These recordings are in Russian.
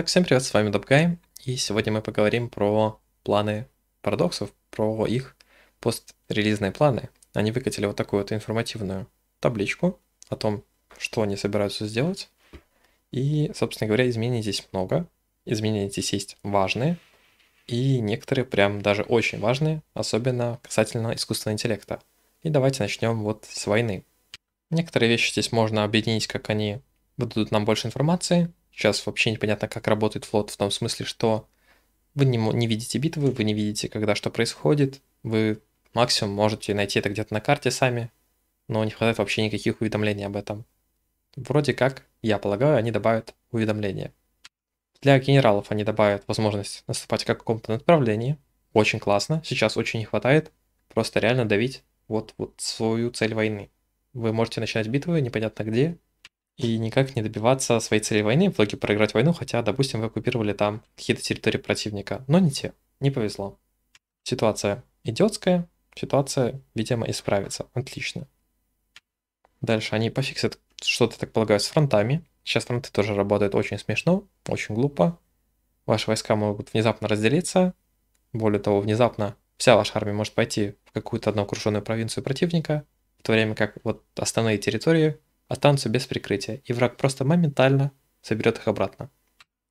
Итак, всем привет, с вами Дабгай, и сегодня мы поговорим про планы парадоксов, про их пострелизные планы. Они выкатили вот такую вот информативную табличку о том, что они собираются сделать. И, собственно говоря, изменений здесь много, изменения здесь есть важные, и некоторые прям даже очень важные, особенно касательно искусственного интеллекта. И давайте начнем вот с войны. Некоторые вещи здесь можно объединить, как они выдадут нам больше информации, Сейчас вообще непонятно, как работает флот в том смысле, что вы не, не видите битвы, вы не видите, когда что происходит, вы максимум можете найти это где-то на карте сами, но не хватает вообще никаких уведомлений об этом. Вроде как, я полагаю, они добавят уведомления. Для генералов они добавят возможность наступать как в каком-то направлении. Очень классно, сейчас очень не хватает. Просто реально давить вот, вот свою цель войны. Вы можете начинать битвы непонятно где, и никак не добиваться своей цели войны, в итоге проиграть войну, хотя, допустим, вы оккупировали там какие-то территории противника. Но не те, не повезло. Ситуация идиотская, ситуация, видимо, исправится. Отлично. Дальше они пофиксят что-то, так полагаю, с фронтами. Сейчас фронты тоже работают очень смешно, очень глупо. Ваши войска могут внезапно разделиться. Более того, внезапно вся ваша армия может пойти в какую-то одну окруженную провинцию противника, в то время как вот основные территории останутся без прикрытия, и враг просто моментально соберет их обратно.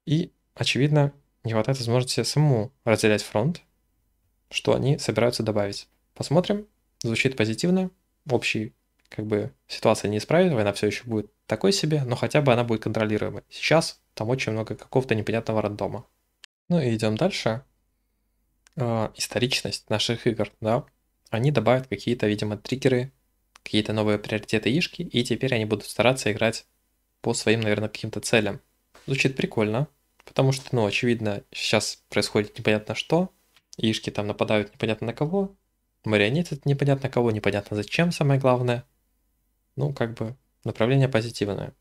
И, очевидно, не хватает возможности самому разделять фронт, что они собираются добавить. Посмотрим, звучит позитивно, общий как бы ситуация не исправит, война все еще будет такой себе, но хотя бы она будет контролируемой. Сейчас там очень много какого-то непонятного рандома. Ну и идем дальше. Э, историчность наших игр, да. Они добавят какие-то, видимо, триггеры какие-то новые приоритеты Ишки, и теперь они будут стараться играть по своим, наверное, каким-то целям. Звучит прикольно, потому что, ну, очевидно, сейчас происходит непонятно что, Ишки там нападают непонятно на кого, марионеты непонятно кого, непонятно зачем, самое главное. Ну, как бы, направление позитивное.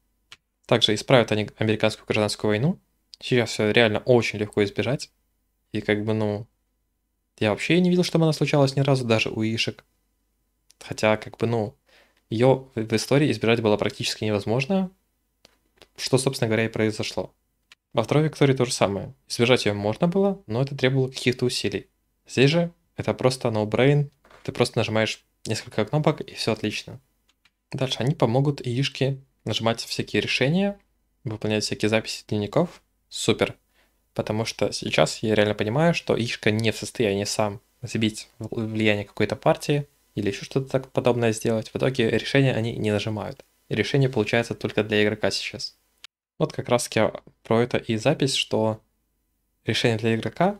Также исправят они американскую гражданскую войну. Сейчас все реально очень легко избежать. И как бы, ну, я вообще не видел, чтобы она случалась ни разу даже у Ишек. Хотя, как бы, ну, ее в истории избежать было практически невозможно, что, собственно говоря, и произошло. Во второй Виктории то же самое. Избежать ее можно было, но это требовало каких-то усилий. Здесь же это просто no-brain, ты просто нажимаешь несколько кнопок и все отлично. Дальше они помогут ишке нажимать всякие решения, выполнять всякие записи дневников. Супер. Потому что сейчас я реально понимаю, что Ишка не в состоянии сам забить влияние какой-то партии, или еще что-то так подобное сделать, в итоге решение они не нажимают. решение получается только для игрока сейчас. Вот как раз таки про это и запись, что решение для игрока,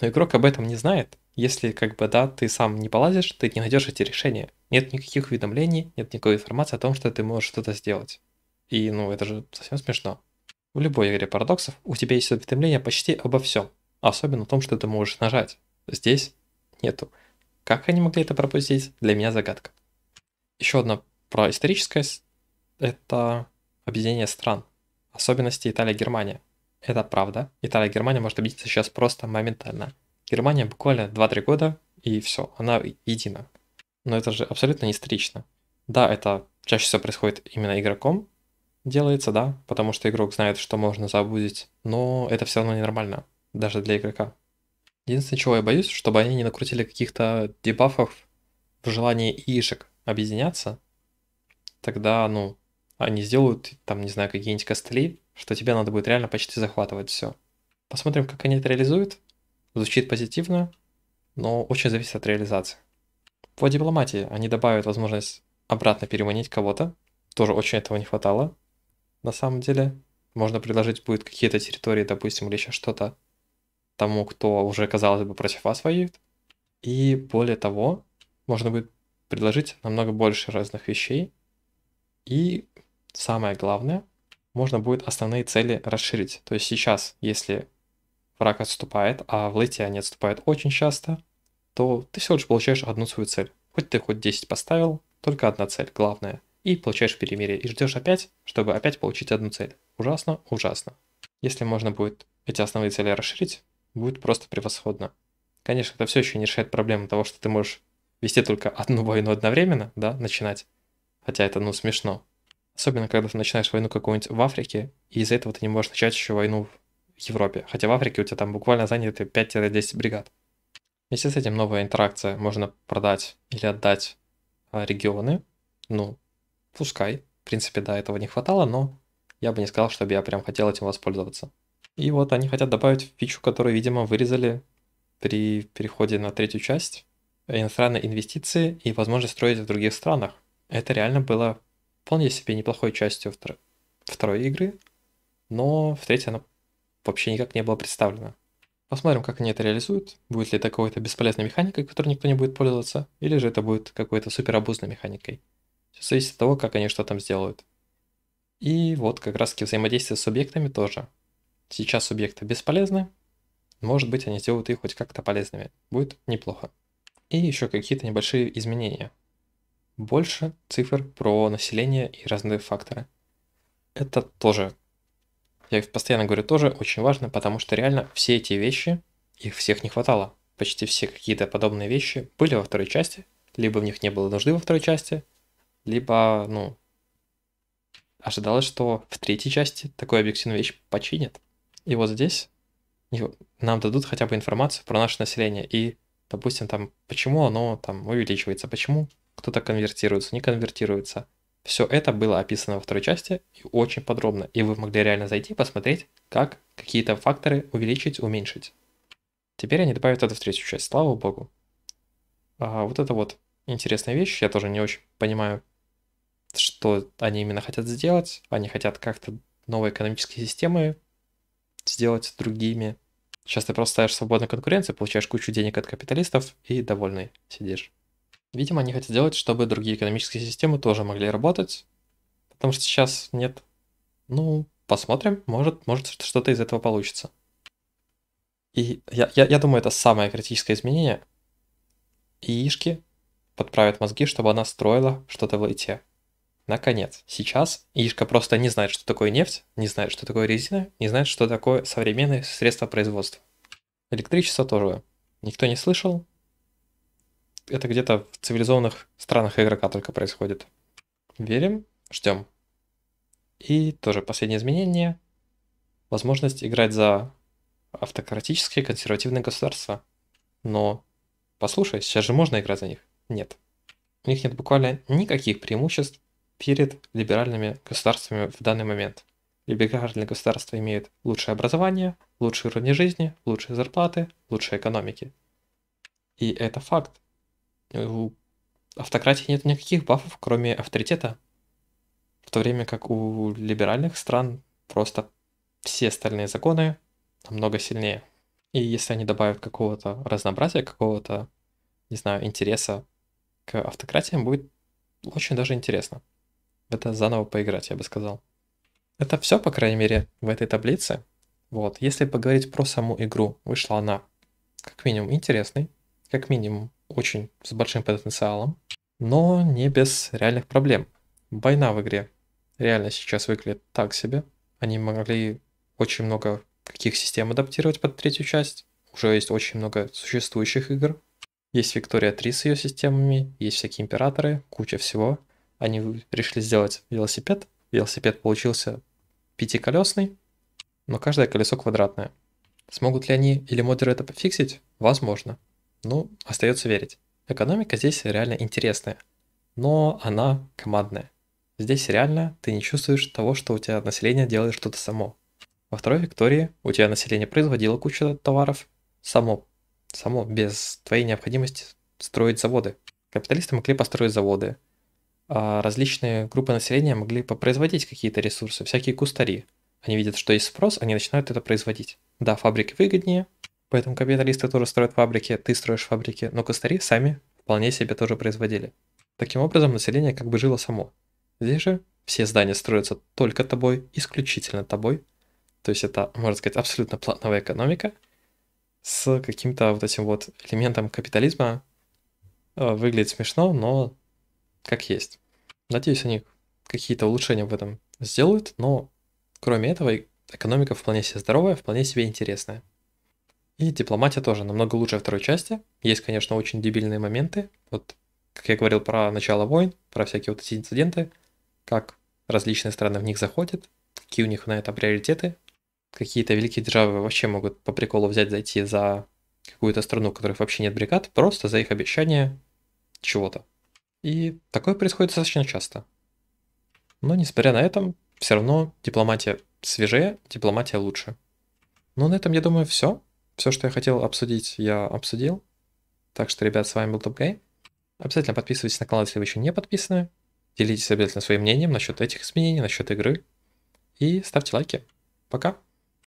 но игрок об этом не знает. Если как бы да, ты сам не полазишь, ты не найдешь эти решения. Нет никаких уведомлений, нет никакой информации о том, что ты можешь что-то сделать. И ну это же совсем смешно. В любой игре парадоксов у тебя есть уведомления почти обо всем, особенно о том, что ты можешь нажать. Здесь нету. Как они могли это пропустить, для меня загадка. Еще одна про историческое – это объединение стран. Особенности Италия-Германия. Это правда. Италия-Германия может объединиться сейчас просто моментально. Германия буквально 2-3 года, и все, она едина. Но это же абсолютно не исторично. Да, это чаще всего происходит именно игроком, делается, да, потому что игрок знает, что можно забудить, но это все равно ненормально, даже для игрока. Единственное, чего я боюсь, чтобы они не накрутили каких-то дебафов в желании ишек объединяться. Тогда, ну, они сделают, там, не знаю, какие-нибудь костыли, что тебе надо будет реально почти захватывать все. Посмотрим, как они это реализуют. Звучит позитивно, но очень зависит от реализации. По дипломатии они добавят возможность обратно переманить кого-то. Тоже очень этого не хватало. На самом деле, можно предложить будет какие-то территории, допустим, или еще что-то, тому, кто уже, казалось бы, против вас воюет. И более того, можно будет предложить намного больше разных вещей. И самое главное, можно будет основные цели расширить. То есть сейчас, если враг отступает, а в лейте они отступают очень часто, то ты всего лишь получаешь одну свою цель. Хоть ты хоть 10 поставил, только одна цель, главная. И получаешь перемирие, и ждешь опять, чтобы опять получить одну цель. Ужасно, ужасно. Если можно будет эти основные цели расширить, будет просто превосходно. Конечно, это все еще не решает проблему того, что ты можешь вести только одну войну одновременно, да, начинать. Хотя это, ну, смешно. Особенно, когда ты начинаешь войну какую-нибудь в Африке, и из-за этого ты не можешь начать еще войну в Европе. Хотя в Африке у тебя там буквально заняты 5-10 бригад. Вместе с этим новая интеракция. Можно продать или отдать а, регионы. Ну, пускай. В принципе, да, этого не хватало, но я бы не сказал, чтобы я прям хотел этим воспользоваться. И вот они хотят добавить фичу, которую, видимо, вырезали при переходе на третью часть. Иностранные инвестиции и возможность строить в других странах. Это реально было вполне себе неплохой частью втор... второй игры, но в третьей она вообще никак не была представлена. Посмотрим, как они это реализуют. Будет ли это какой-то бесполезной механикой, которой никто не будет пользоваться, или же это будет какой-то суперобузной механикой. Все зависит от того, как они что там сделают. И вот как раз таки взаимодействие с субъектами тоже. Сейчас объекты бесполезны, может быть, они сделают их хоть как-то полезными. Будет неплохо. И еще какие-то небольшие изменения. Больше цифр про население и разные факторы. Это тоже, я постоянно говорю, тоже очень важно, потому что реально все эти вещи, их всех не хватало. Почти все какие-то подобные вещи были во второй части, либо в них не было нужды во второй части, либо, ну, ожидалось, что в третьей части такую объективную вещь починят. И вот здесь нам дадут хотя бы информацию про наше население и, допустим, там, почему оно там увеличивается, почему кто-то конвертируется, не конвертируется. Все это было описано во второй части и очень подробно, и вы могли реально зайти и посмотреть, как какие-то факторы увеличить, уменьшить. Теперь они добавят это в третью часть, слава богу. А вот это вот интересная вещь, я тоже не очень понимаю, что они именно хотят сделать. Они хотят как-то новой экономической системы сделать другими. Сейчас ты просто ставишь свободную конкуренцию, получаешь кучу денег от капиталистов и довольный сидишь. Видимо, они хотят сделать, чтобы другие экономические системы тоже могли работать, потому что сейчас нет. Ну, посмотрим, может, может что-то из этого получится. И я, я, я думаю, это самое критическое изменение. И Ишки подправят мозги, чтобы она строила что-то в лайте. Наконец, сейчас ишка просто не знает, что такое нефть, не знает, что такое резина, не знает, что такое современные средства производства. Электричество тоже никто не слышал. Это где-то в цивилизованных странах игрока только происходит. Верим, ждем. И тоже последнее изменение. Возможность играть за автократические консервативные государства. Но послушай, сейчас же можно играть за них. Нет. У них нет буквально никаких преимуществ перед либеральными государствами в данный момент. Либеральные государства имеют лучшее образование, лучшие уровни жизни, лучшие зарплаты, лучшие экономики. И это факт. У автократии нет никаких бафов, кроме авторитета. В то время как у либеральных стран просто все остальные законы намного сильнее. И если они добавят какого-то разнообразия, какого-то, не знаю, интереса к автократиям, будет очень даже интересно это заново поиграть, я бы сказал. Это все, по крайней мере, в этой таблице. Вот, если поговорить про саму игру, вышла она как минимум интересной, как минимум очень с большим потенциалом, но не без реальных проблем. Война в игре реально сейчас выглядит так себе. Они могли очень много каких систем адаптировать под третью часть. Уже есть очень много существующих игр. Есть Виктория 3 с ее системами, есть всякие императоры, куча всего они решили сделать велосипед. Велосипед получился пятиколесный, но каждое колесо квадратное. Смогут ли они или модеры это пофиксить? Возможно. Ну, остается верить. Экономика здесь реально интересная, но она командная. Здесь реально ты не чувствуешь того, что у тебя население делает что-то само. Во второй Виктории у тебя население производило кучу товаров само, само без твоей необходимости строить заводы. Капиталисты могли построить заводы, а, различные группы населения могли попроизводить какие-то ресурсы, всякие кустари. Они видят, что есть спрос, они начинают это производить. Да, фабрики выгоднее, поэтому капиталисты тоже строят фабрики, ты строишь фабрики, но кустари сами вполне себе тоже производили. Таким образом, население как бы жило само. Здесь же все здания строятся только тобой, исключительно тобой. То есть это, можно сказать, абсолютно платновая экономика с каким-то вот этим вот элементом капитализма. Э, выглядит смешно, но как есть. Надеюсь, они какие-то улучшения в этом сделают, но кроме этого экономика вполне себе здоровая, вполне себе интересная. И дипломатия тоже намного лучше второй части. Есть, конечно, очень дебильные моменты. Вот, как я говорил про начало войн, про всякие вот эти инциденты, как различные страны в них заходят, какие у них на это приоритеты. Какие-то великие державы вообще могут по приколу взять, зайти за какую-то страну, у которых вообще нет бригад, просто за их обещание чего-то. И такое происходит достаточно часто. Но несмотря на это, все равно дипломатия свежее, дипломатия лучше. Ну, на этом, я думаю, все. Все, что я хотел обсудить, я обсудил. Так что, ребят, с вами был Топгай. Обязательно подписывайтесь на канал, если вы еще не подписаны. Делитесь обязательно своим мнением насчет этих изменений, насчет игры. И ставьте лайки. Пока!